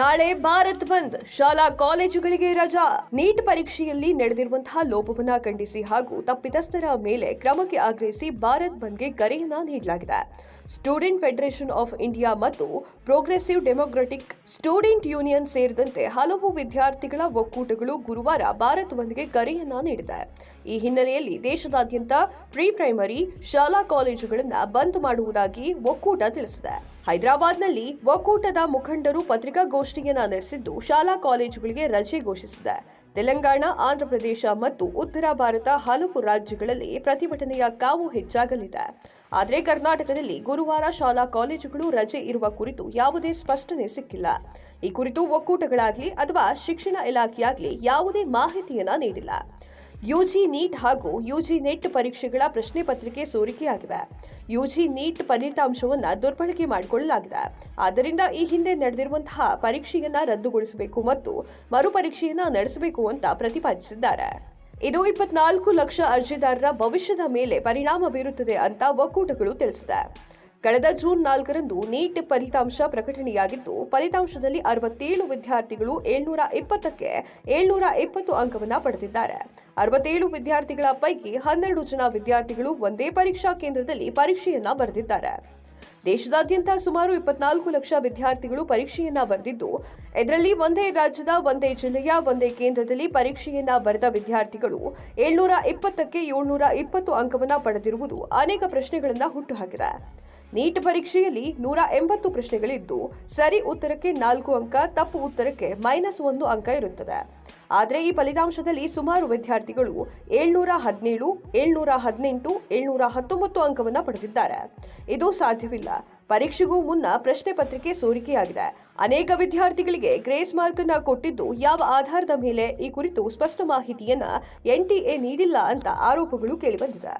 ನಾಳೆ ಭಾರತ್ ಬಂದ್ ಶಾಲಾ ಕಾಲೇಜುಗಳಿಗೆ ರಜಾ ನೀಟ್ ಪರೀಕ್ಷೆಯಲ್ಲಿ ನಡೆದಿರುವಂತಹ ಲೋಪವನ್ನ ಖಂಡಿಸಿ ಹಾಗೂ ತಪ್ಪಿತಸ್ಥರ ಮೇಲೆ ಕ್ರಮಕ್ಕೆ ಆಗ್ರಹಿಸಿ ಭಾರತ್ ಬಂದ್ಗೆ ಕರೆಯನ್ನ ನೀಡಲಾಗಿದೆ ಸ್ಟೂಡೆಂಟ್ ಫೆಡರೇಷನ್ ಆಫ್ ಇಂಡಿಯಾ ಮತ್ತು ಪ್ರೋಗ್ರೆಸಿವ್ ಡೆಮೊಕ್ರೆಟಿಕ್ ಸ್ಟೂಡೆಂಟ್ ಯೂನಿಯನ್ ಸೇರಿದಂತೆ ಹಲವು ವಿದ್ಯಾರ್ಥಿಗಳ ಒಕ್ಕೂಟಗಳು ಗುರುವಾರ ಭಾರತವೊಂದಿಗೆ ಕರೆಯನ್ನ ನೀಡಿದೆ ಈ ಹಿನ್ನೆಲೆಯಲ್ಲಿ ದೇಶದಾದ್ಯಂತ ಪ್ರೀ ಪ್ರೈಮರಿ ಶಾಲಾ ಕಾಲೇಜುಗಳನ್ನು ಬಂದ್ ಮಾಡುವುದಾಗಿ ಒಕ್ಕೂಟ ತಿಳಿಸಿದೆ ಹೈದರಾಬಾದ್ನಲ್ಲಿ ಒಕ್ಕೂಟದ ಮುಖಂಡರು ಪತ್ರಿಕಾಗೋಷ್ಠಿಯನ್ನ ನಡೆಸಿದ್ದು ಶಾಲಾ ಕಾಲೇಜುಗಳಿಗೆ ರಜೆ ಘೋಷಿಸಿದೆ ತೆಲಂಗಾಣ ಆಂಧ್ರಪ್ರದೇಶ ಮತ್ತು ಉತ್ತರ ಭಾರತ ಹಲವು ರಾಜ್ಯಗಳಲ್ಲಿ ಪ್ರತಿಭಟನೆಯ ಕಾವು ಹೆಚ್ಚಾಗಲಿದೆ ಆದರೆ ಕರ್ನಾಟಕದಲ್ಲಿ ಗುರುವಾರ ಶಾಲಾ ಕಾಲೇಜುಗಳು ರಜೆ ಇರುವ ಕುರಿತು ಯಾವುದೇ ಸ್ಪಷ್ಟನೆ ಸಿಕ್ಕಿಲ್ಲ ಈ ಕುರಿತು ಒಕ್ಕೂಟಗಳಾಗಲಿ ಅಥವಾ ಶಿಕ್ಷಣ ಇಲಾಖೆಯಾಗಲಿ ಯಾವುದೇ ಮಾಹಿತಿಯನ್ನ ನೀಡಿಲ್ಲ ಯುಜಿ ನೀಟ್ ಹಾಗೂ ಯುಜಿ ನೆಟ್ ಪರೀಕ್ಷೆಗಳ ಪ್ರಶ್ನೆ ಪತ್ರಿಕೆ ಸೋರಿಕೆಯಾಗಿವೆ ಯುಜಿ ನೀಟ್ ಫಲಿತಾಂಶವನ್ನು ದುರ್ಬಳಕೆ ಮಾಡಿಕೊಳ್ಳಲಾಗಿದೆ ಆದ್ದರಿಂದ ಈ ಹಿಂದೆ ನಡೆದಿರುವಂತಹ ಪರೀಕ್ಷೆಯನ್ನ ರದ್ದುಗೊಳಿಸಬೇಕು ಮತ್ತು ಮರುಪರೀಕ್ಷೆಯನ್ನ ನಡೆಸಬೇಕು ಅಂತ ಪ್ರತಿಪಾದಿಸಿದ್ದಾರೆ ಇದು ಇಪ್ಪತ್ನಾಲ್ಕು ಲಕ್ಷ ಅರ್ಜಿದಾರರ ಭವಿಷ್ಯದ ಮೇಲೆ ಪರಿಣಾಮ ಬೀರುತ್ತದೆ ಅಂತ ಒಕ್ಕೂಟಗಳು ತಿಳಿಸಿದೆ ಕಳೆದ ಜೂನ್ ನಾಲ್ಕರಂದು ನೀಟ್ ಫಲಿತಾಂಶ ಪ್ರಕಟಣೆಯಾಗಿದ್ದು ಫಲಿತಾಂಶದಲ್ಲಿ ಅರವತ್ತೇಳು ವಿದ್ಯಾರ್ಥಿಗಳು ಏಳ್ನೂರ ಇಪ್ಪತ್ತಕ್ಕೆ ಏಳ್ನೂರ ಇಪ್ಪತ್ತು ಅಂಕವನ್ನು ಪಡೆದಿದ್ದಾರೆ ಅರವತ್ತೇಳು ವಿದ್ಯಾರ್ಥಿಗಳ ಪೈಕಿ ಹನ್ನೆರಡು ಜನ ವಿದ್ಯಾರ್ಥಿಗಳು ಒಂದೇ ಪರೀಕ್ಷಾ ಕೇಂದ್ರದಲ್ಲಿ ಪರೀಕ್ಷೆಯನ್ನ ಬರೆದಿದ್ದಾರೆ ದೇಶದಾದ್ಯಂತ ಸುಮಾರು ಇಪ್ಪತ್ನಾಲ್ಕು ಲಕ್ಷ ವಿದ್ಯಾರ್ಥಿಗಳು ಪರೀಕ್ಷೆಯನ್ನ ಬರೆದಿದ್ದು ಇದರಲ್ಲಿ ಒಂದೇ ರಾಜ್ಯದ ಒಂದೇ ಜಿಲ್ಲೆಯ ಒಂದೇ ಕೇಂದ್ರದಲ್ಲಿ ಪರೀಕ್ಷೆಯನ್ನ ಬರೆದ ವಿದ್ಯಾರ್ಥಿಗಳು ಏಳ್ನೂರ ಇಪ್ಪತ್ತಕ್ಕೆ ಏಳ್ನೂರ ಇಪ್ಪತ್ತು ಅಂಕವನ್ನು ಪಡೆದಿರುವುದು ಅನೇಕ ಪ್ರಶ್ನೆಗಳನ್ನ ಹುಟ್ಟುಹಾಕಿದೆ ನೀಟ್ ಪರೀಕ್ಷೆಯಲ್ಲಿ ನೂರ ಎಂಬತ್ತು ಪ್ರಶ್ನೆಗಳಿದ್ದು ಸರಿ ಉತ್ತರಕ್ಕೆ ನಾಲ್ಕು ಅಂಕ ತಪ್ಪು ಉತ್ತರಕ್ಕೆ ಮೈನಸ್ ಒಂದು ಅಂಕ ಇರುತ್ತದೆ ಆದರೆ ಈ ಫಲಿತಾಂಶದಲ್ಲಿ ಸುಮಾರು ವಿದ್ಯಾರ್ಥಿಗಳು ಏಳ್ನೂರ ಹದಿನೇಳು ಏಳ್ನೂರ ಹದಿನೆಂಟು ಏಳ್ನೂರ ಹತ್ತೊಂಬತ್ತು ಅಂಕವನ್ನು ಪಡೆದಿದ್ದಾರೆ ಇದು ಸಾಧ್ಯವಿಲ್ಲ ಪರೀಕ್ಷೆಗೂ ಮುನ್ನ ಪ್ರಶ್ನೆ ಪತ್ರಿಕೆ ಸೋರಿಕೆಯಾಗಿದೆ ಅನೇಕ ವಿದ್ಯಾರ್ಥಿಗಳಿಗೆ ಗ್ರೇಸ್ ಮಾರ್ಕ್ ಕೊಟ್ಟಿದ್ದು ಯಾವ ಆಧಾರದ ಮೇಲೆ ಈ ಕುರಿತು ಸ್ಪಷ್ಟ ಮಾಹಿತಿಯನ್ನ ಎನ್ಟಿಎ ನೀಡಿಲ್ಲ ಅಂತ ಆರೋಪಗಳು ಕೇಳಿಬಂದಿದೆ